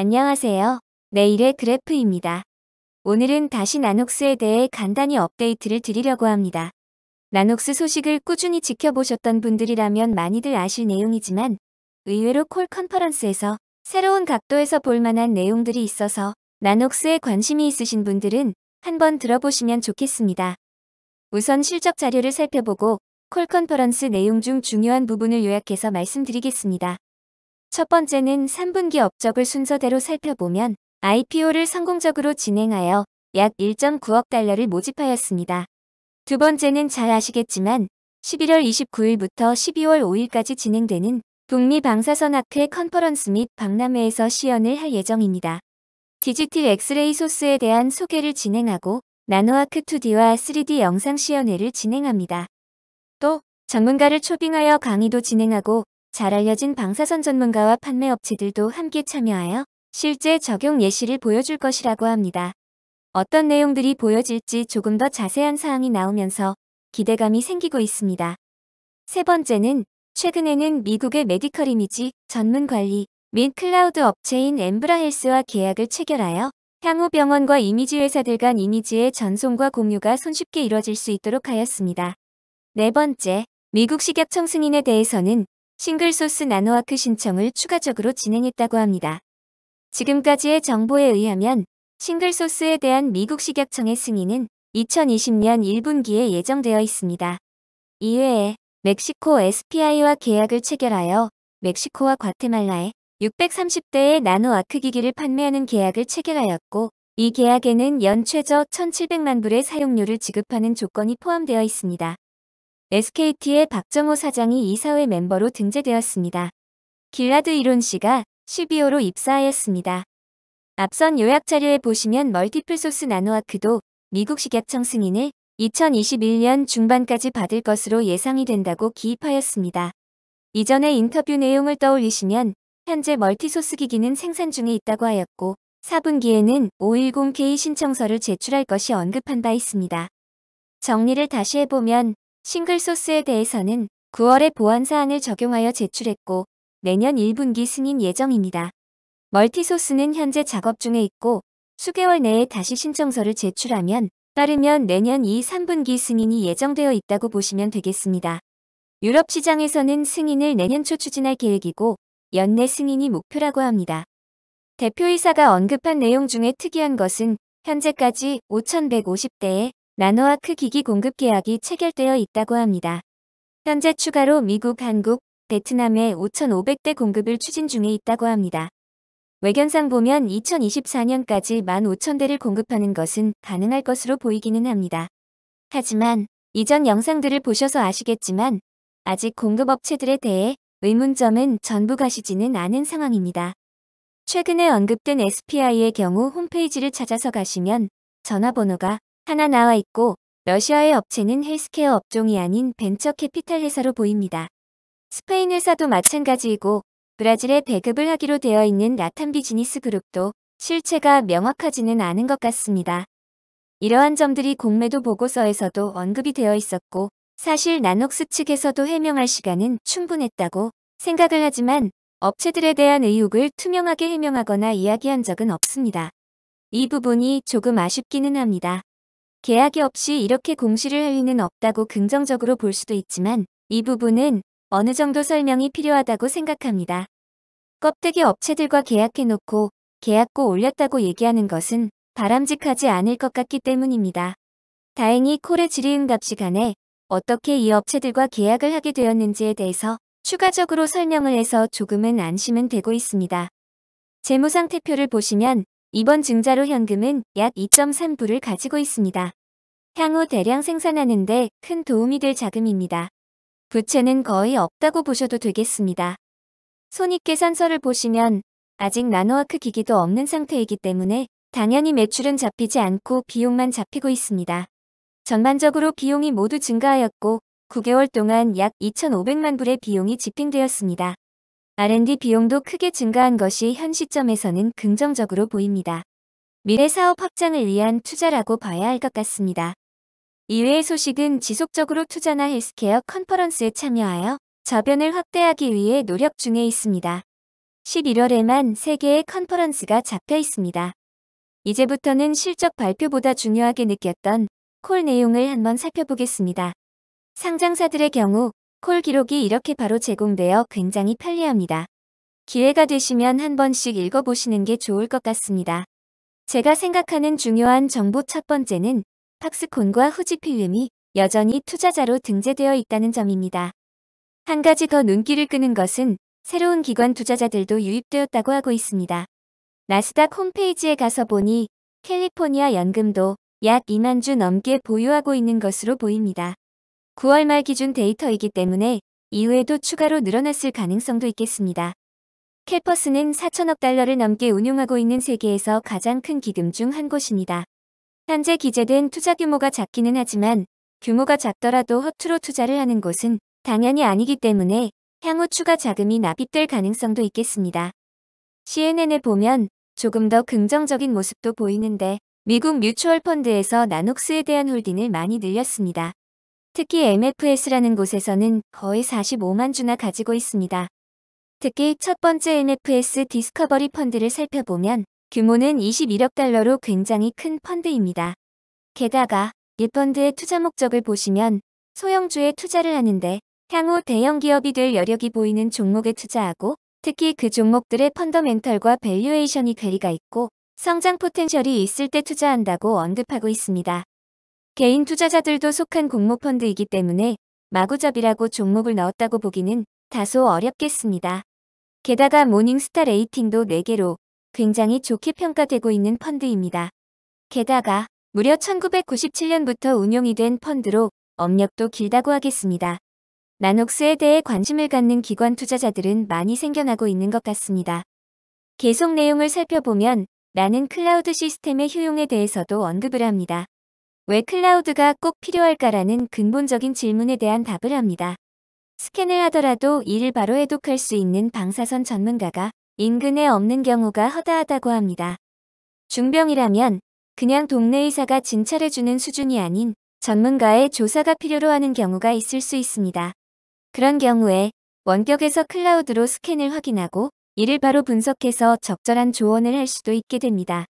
안녕하세요. 내일의 그래프입니다. 오늘은 다시 나눅스에 대해 간단히 업데이트를 드리려고 합니다. 나눅스 소식을 꾸준히 지켜보셨던 분들이라면 많이들 아실 내용이지만 의외로 콜 컨퍼런스에서 새로운 각도에서 볼만한 내용들이 있어서 나눅스에 관심이 있으신 분들은 한번 들어보시면 좋겠습니다. 우선 실적 자료를 살펴보고 콜 컨퍼런스 내용 중 중요한 부분을 요약해서 말씀드리겠습니다. 첫 번째는 3분기 업적을 순서대로 살펴보면 IPO를 성공적으로 진행하여 약 1.9억 달러를 모집하였습니다. 두 번째는 잘 아시겠지만 11월 29일부터 12월 5일까지 진행되는 북미 방사선 학회 컨퍼런스 및 박람회에서 시연을 할 예정입니다. 디지티 엑스레이 소스에 대한 소개를 진행하고 나노아크2D와 3D 영상 시연회를 진행합니다. 또 전문가를 초빙하여 강의도 진행하고 잘 알려진 방사선 전문가와 판매업체들도 함께 참여하여 실제 적용 예시를 보여줄 것이라고 합니다. 어떤 내용들이 보여질지 조금 더 자세한 사항이 나오면서 기대감이 생기고 있습니다. 세 번째는 최근에는 미국의 메디컬 이미지 전문 관리 및 클라우드 업체인 엠브라 헬스와 계약을 체결하여 향후 병원과 이미지 회사들 간 이미지의 전송과 공유가 손쉽게 이뤄질 수 있도록 하였습니다. 네 번째, 미국 식약청 승인에 대해서는 싱글소스 나노아크 신청을 추가적으로 진행했다고 합니다. 지금까지의 정보에 의하면 싱글소스에 대한 미국 식약청의 승인은 2020년 1분기에 예정되어 있습니다. 이외에 멕시코 SPI와 계약을 체결하여 멕시코와 과테말라에 630대의 나노아크 기기를 판매하는 계약을 체결하였고 이 계약에는 연 최저 1,700만 불의 사용료를 지급하는 조건이 포함되어 있습니다. SKT의 박정호 사장이 이사회 멤버로 등재되었습니다. 길라드 이론 씨가 12호로 입사하였습니다. 앞선 요약 자료에 보시면 멀티플 소스 나노아크도 미국 식약청 승인을 2021년 중반까지 받을 것으로 예상이 된다고 기입하였습니다. 이전의 인터뷰 내용을 떠올리시면 현재 멀티소스 기기는 생산 중에 있다고 하였고 4분기에는 510K 신청서를 제출할 것이 언급한 바 있습니다. 정리를 다시 해보면 싱글소스에 대해서는 9월에 보안사안을 적용하여 제출했고 내년 1분기 승인 예정입니다. 멀티소스는 현재 작업 중에 있고 수개월 내에 다시 신청서를 제출하면 빠르면 내년 2, 3분기 승인이 예정되어 있다고 보시면 되겠습니다. 유럽 시장에서는 승인을 내년 초 추진할 계획이고 연내 승인이 목표라고 합니다. 대표이사가 언급한 내용 중에 특이한 것은 현재까지 5 1 5 0대에 나노아크 기기 공급 계약이 체결되어 있다고 합니다. 현재 추가로 미국, 한국, 베트남에 5,500대 공급을 추진 중에 있다고 합니다. 외견상 보면 2024년까지 15,000대를 공급하는 것은 가능할 것으로 보이기는 합니다. 하지만 이전 영상들을 보셔서 아시겠지만 아직 공급업체들에 대해 의문점은 전부 가시지는 않은 상황입니다. 최근에 언급된 SPI의 경우 홈페이지를 찾아서 가시면 전화번호가 하나 나와 있고 러시아의 업체는 헬스케어 업종이 아닌 벤처 캐피탈 회사로 보입니다. 스페인 회사도 마찬가지이고 브라질에 배급을 하기로 되어 있는 라탄 비즈니스 그룹도 실체가 명확하지는 않은 것 같습니다. 이러한 점들이 공매도 보고서에서도 언급이 되어 있었고 사실 나녹스 측에서도 해명할 시간은 충분했다고 생각을 하지만 업체들에 대한 의혹을 투명하게 해명하거나 이야기한 적은 없습니다. 이 부분이 조금 아쉽기는 합니다. 계약이 없이 이렇게 공시를 할 리는 없다고 긍정적으로 볼 수도 있지만 이 부분은 어느 정도 설명이 필요하다고 생각합니다. 껍데기 업체들과 계약해놓고 계약고 올렸다고 얘기하는 것은 바람직하지 않을 것 같기 때문입니다. 다행히 콜의 지리응답 시간에 어떻게 이 업체들과 계약을 하게 되었는지에 대해서 추가적으로 설명을 해서 조금은 안심은 되고 있습니다. 재무상 태표를 보시면 이번 증자로 현금은 약 2.3불을 가지고 있습니다. 향후 대량 생산하는 데큰 도움이 될 자금입니다. 부채는 거의 없다고 보셔도 되겠습니다. 손익계산서를 보시면 아직 나노아크 기기도 없는 상태이기 때문에 당연히 매출은 잡히지 않고 비용만 잡히고 있습니다. 전반적으로 비용이 모두 증가하였고 9개월 동안 약 2,500만 불의 비용이 집행되었습니다. R&D 비용도 크게 증가한 것이 현 시점에서는 긍정적으로 보입니다. 미래 사업 확장을 위한 투자라고 봐야 할 것 같습니다. 이외의 소식은 지속적으로 투자나 헬스케어 컨퍼런스에 참여하여 저변을 확대하기 위해 노력 중에 있습니다. 11월에만 3개의 컨퍼런스가 잡혀 있습니다. 이제부터는 실적 발표보다 중요하게 느꼈던 콜 내용을 한번 살펴보겠습니다. 상장사들의 경우 콜 기록이 이렇게 바로 제공되어 굉장히 편리합니다. 기회가 되시면 한 번씩 읽어보시는 게 좋을 것 같습니다. 제가 생각하는 중요한 정보 첫 번째는 팍스콘과 후지필름이 여전히 투자자로 등재되어 있다는 점입니다. 한 가지 더 눈길을 끄는 것은 새로운 기관 투자자들도 유입되었다고 하고 있습니다. 나스닥 홈페이지에 가서 보니 캘리포니아 연금도 약 2만 주 넘게 보유하고 있는 것으로 보입니다. 9월 말 기준 데이터이기 때문에 이후에도 추가로 늘어났을 가능성도 있겠습니다. 캘퍼스는 4천억 달러를 넘게 운용하고 있는 세계에서 가장 큰 기금 중 한 곳입니다. 현재 기재된 투자 규모가 작기는 하지만 규모가 작더라도 허투루 투자를 하는 곳은 당연히 아니기 때문에 향후 추가 자금이 납입될 가능성도 있겠습니다. CNN에 보면 조금 더 긍정적인 모습도 보이는데 미국 뮤추얼 펀드에서 나녹스에 대한 홀딩을 많이 늘렸습니다. 특히 MFS라는 곳에서는 거의 45만 주나 가지고 있습니다. 특히 첫 번째 MFS 디스커버리 펀드를 살펴보면 규모는 21억 달러로 굉장히 큰 펀드입니다. 게다가 이 펀드의 투자 목적을 보시면 소형주에 투자를 하는데 향후 대형 기업이 될 여력이 보이는 종목에 투자하고 특히 그 종목들의 펀더멘털과 밸류에이션이 괴리가 있고 성장 포텐셜이 있을 때 투자한다고 언급하고 있습니다. 개인 투자자들도 속한 공모펀드이기 때문에 마구잡이라고 종목을 넣었다고 보기는 다소 어렵겠습니다. 게다가 모닝스타 레이팅도 4개로 굉장히 좋게 평가되고 있는 펀드입니다. 게다가 무려 1997년부터 운용이 된 펀드로 업력도 길다고 하겠습니다. 나녹스에 대해 관심을 갖는 기관 투자자들은 많이 생겨나고 있는 것 같습니다. 계속 내용을 살펴보면 라는 클라우드 시스템의 효용에 대해서도 언급을 합니다. 왜 클라우드가 꼭 필요할까라는 근본적인 질문에 대한 답을 합니다. 스캔을 하더라도 이를 바로 해독할 수 있는 방사선 전문가가 인근에 없는 경우가 허다하다고 합니다. 중병이라면 그냥 동네 의사가 진찰해주는 수준이 아닌 전문가의 조사가 필요로 하는 경우가 있을 수 있습니다. 그런 경우에 원격에서 클라우드로 스캔을 확인하고 이를 바로 분석해서 적절한 조언을 할 수도 있게 됩니다.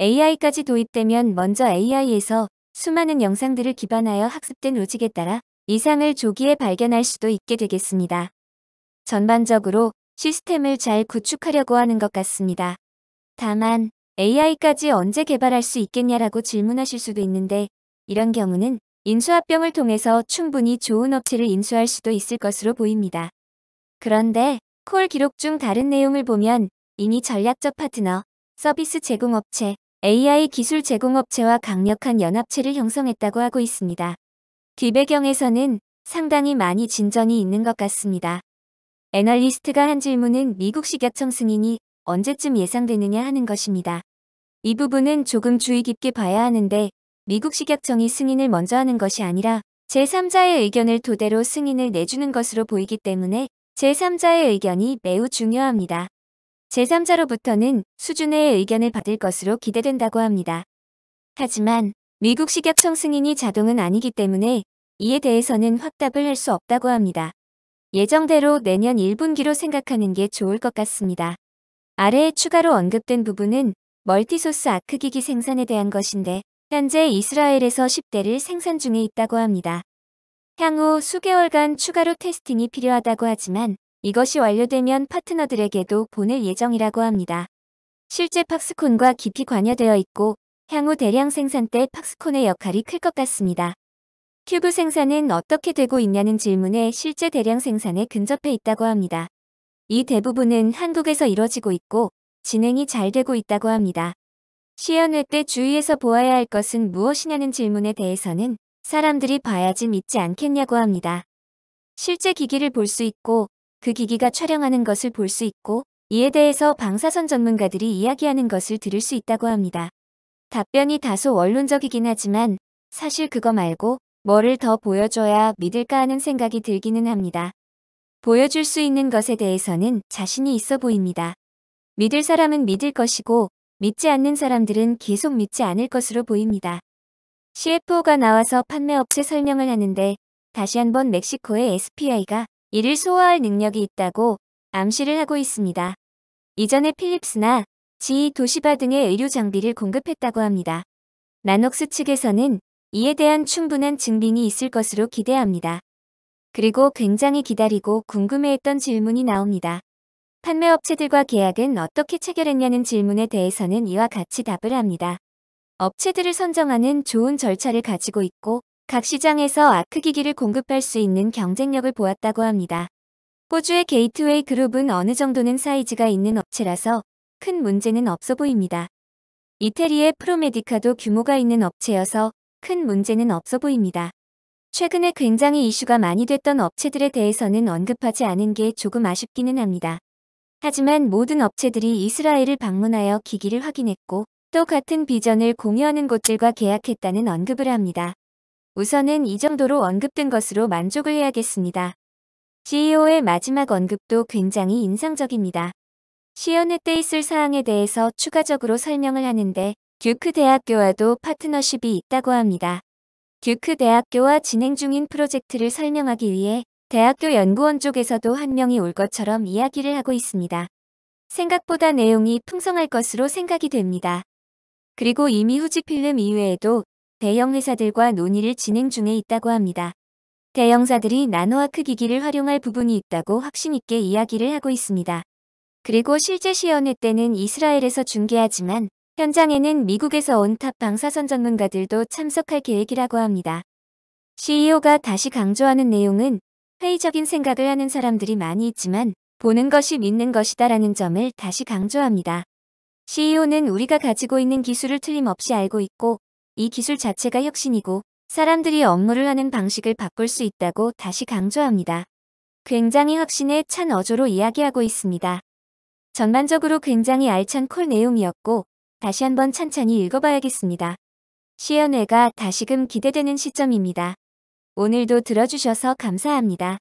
AI까지 도입되면 먼저 AI에서 수많은 영상들을 기반하여 학습된 로직에 따라 이상을 조기에 발견할 수도 있게 되겠습니다. 전반적으로 시스템을 잘 구축하려고 하는 것 같습니다. 다만 AI까지 언제 개발할 수 있겠냐라고 질문하실 수도 있는데 이런 경우는 인수합병을 통해서 충분히 좋은 업체를 인수할 수도 있을 것으로 보입니다. 그런데 콜 기록 중 다른 내용을 보면 이미 전략적 파트너, 서비스 제공업체, AI 기술 제공업체와 강력한 연합체를 형성했다고 하고 있습니다. 뒷배경에서는 상당히 많이 진전이 있는 것 같습니다. 애널리스트가 한 질문은 미국 식약청 승인이 언제쯤 예상되느냐 하는 것입니다. 이 부분은 조금 주의 깊게 봐야 하는데 미국 식약청이 승인을 먼저 하는 것이 아니라 제3자의 의견을 토대로 승인을 내주는 것으로 보이기 때문에 제3자의 의견이 매우 중요합니다. 제3자로부터는 수준의 의견을 받을 것으로 기대된다고 합니다. 하지만 미국 식약청 승인이 자동은 아니기 때문에 이에 대해서는 확답을 할 수 없다고 합니다. 예정대로 내년 1분기로 생각하는 게 좋을 것 같습니다. 아래에 추가로 언급된 부분은 멀티소스 아크기기 생산에 대한 것인데 현재 이스라엘에서 10대를 생산 중에 있다고 합니다. 향후 수개월간 추가로 테스팅이 필요하다고 하지만 이것이 완료되면 파트너들에게도 보낼 예정이라고 합니다. 실제 팍스콘과 깊이 관여되어 있고 향후 대량 생산 때 팍스콘의 역할이 클 것 같습니다. 큐브 생산은 어떻게 되고 있냐는 질문에 실제 대량 생산에 근접해 있다고 합니다. 이 대부분은 한국에서 이뤄지고 있고 진행이 잘 되고 있다고 합니다. 시연회 때 주의해서 보아야 할 것은 무엇이냐는 질문에 대해서는 사람들이 봐야지 믿지 않겠냐고 합니다. 실제 기기를 볼 수 있고 그 기기가 촬영하는 것을 볼 수 있고 이에 대해서 방사선 전문가들이 이야기하는 것을 들을 수 있다고 합니다. 답변이 다소 원론적이긴 하지만 사실 그거 말고 뭐를 더 보여줘야 믿을까 하는 생각이 들기는 합니다. 보여줄 수 있는 것에 대해서는 자신이 있어 보입니다. 믿을 사람은 믿을 것이고 믿지 않는 사람들은 계속 믿지 않을 것으로 보입니다. CFO가 나와서 판매업체 설명을 하는데 다시 한번 멕시코의 SPI가 이를 소화할 능력이 있다고 암시를 하고 있습니다. 이전에 필립스나 지 e 도시바 등의 의료 장비를 공급했다고 합니다. 나녹스 측에서는 이에 대한 충분한 증빙이 있을 것으로 기대합니다. 그리고 굉장히 기다리고 궁금해했던 질문이 나옵니다. 판매업체들과 계약은 어떻게 체결했냐는 질문에 대해서는 이와 같이 답을 합니다. 업체들을 선정하는 좋은 절차를 가지고 있고 각 시장에서 아크기기를 공급할 수 있는 경쟁력을 보았다고 합니다. 호주의 게이트웨이 그룹은 어느 정도는 사이즈가 있는 업체라서 큰 문제는 없어 보입니다. 이태리의 프로메디카도 규모가 있는 업체여서 큰 문제는 없어 보입니다. 최근에 굉장히 이슈가 많이 됐던 업체들에 대해서는 언급하지 않은 게 조금 아쉽기는 합니다. 하지만 모든 업체들이 이스라엘을 방문하여 기기를 확인했고 또 같은 비전을 공유하는 곳들과 계약했다는 언급을 합니다. 우선은 이 정도로 언급된 것으로 만족을 해야겠습니다. CEO의 마지막 언급도 굉장히 인상적입니다. 시연회 때 있을 사항에 대해서 추가적으로 설명을 하는데 듀크 대학교와도 파트너십이 있다고 합니다. 듀크 대학교와 진행 중인 프로젝트를 설명하기 위해 대학교 연구원 쪽에서도 한 명이 올 것처럼 이야기를 하고 있습니다. 생각보다 내용이 풍성할 것으로 생각이 됩니다. 그리고 이미 후지필름 이외에도 대형 회사들과 논의를 진행 중에 있다고 합니다. 대형사들이 나노아크 기기를 활용할 부분이 있다고 확신있게 이야기를 하고 있습니다. 그리고 실제 시연회 때는 이스라엘에서 중계하지만 현장에는 미국에서 온 탑 방사선 전문가들도 참석할 계획이라고 합니다. CEO가 다시 강조하는 내용은 회의적인 생각을 하는 사람들이 많이 있지만 보는 것이 믿는 것이다 라는 점을 다시 강조합니다. CEO는 우리가 가지고 있는 기술을 틀림없이 알고 있고 이 기술 자체가 혁신이고 사람들이 업무를 하는 방식을 바꿀 수 있다고 다시 강조합니다. 굉장히 혁신에 찬 어조로 이야기하고 있습니다. 전반적으로 굉장히 알찬 콜 내용이었고 다시 한번 찬찬히 읽어봐야겠습니다. 시연회가 다시금 기대되는 시점입니다. 오늘도 들어주셔서 감사합니다.